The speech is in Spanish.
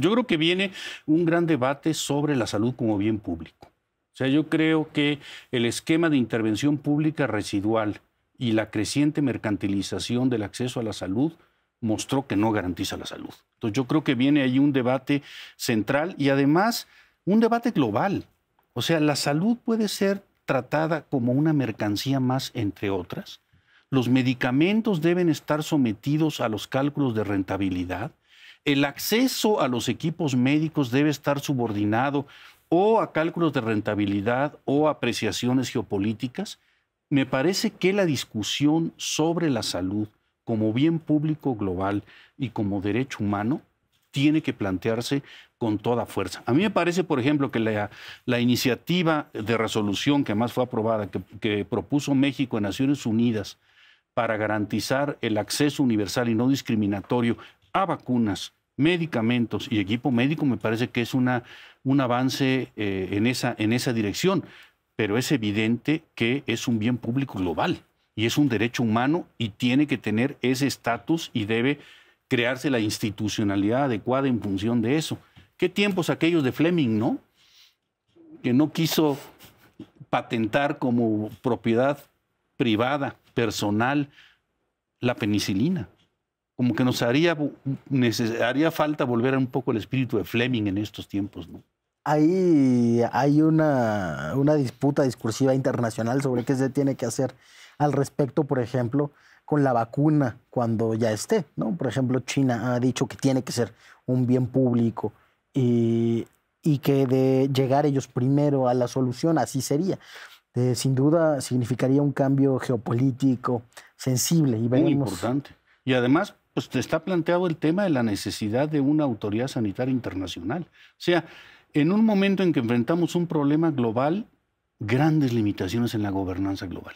Yo creo que viene un gran debate sobre la salud como bien público. O sea, yo creo que el esquema de intervención pública residual y la creciente mercantilización del acceso a la salud mostró que no garantiza la salud. Entonces yo creo que viene ahí un debate central y además un debate global. O sea, la salud puede ser tratada como una mercancía más entre otras. Los medicamentos deben estar sometidos a los cálculos de rentabilidad el acceso a los equipos médicos debe estar subordinado o a cálculos de rentabilidad o apreciaciones geopolíticas. Me parece que la discusión sobre la salud como bien público global y como derecho humano tiene que plantearse con toda fuerza. A mí me parece, por ejemplo, que la, iniciativa de resolución que más fue aprobada, que, que propuso México en Naciones Unidas para garantizar el acceso universal y no discriminatorio a vacunas medicamentos y equipo médico, me parece que es un avance eh, en, esa, en esa dirección, pero es evidente que es un bien público global y es un derecho humano y tiene que tener ese estatus y debe crearse la institucionalidad adecuada en función de eso. ¿Qué tiempos aquellos de Fleming, no? Que no quiso patentar como propiedad privada, personal, la penicilina como que nos haría, haría falta volver a un poco el espíritu de Fleming en estos tiempos, ¿no? Ahí hay una, una disputa discursiva internacional sobre qué se tiene que hacer al respecto, por ejemplo, con la vacuna cuando ya esté, ¿no? Por ejemplo, China ha dicho que tiene que ser un bien público y, y que de llegar ellos primero a la solución, así sería. Eh, sin duda significaría un cambio geopolítico sensible. Y Muy importante. Y además, pues te está planteado el tema de la necesidad de una autoridad sanitaria internacional. O sea, en un momento en que enfrentamos un problema global, grandes limitaciones en la gobernanza global.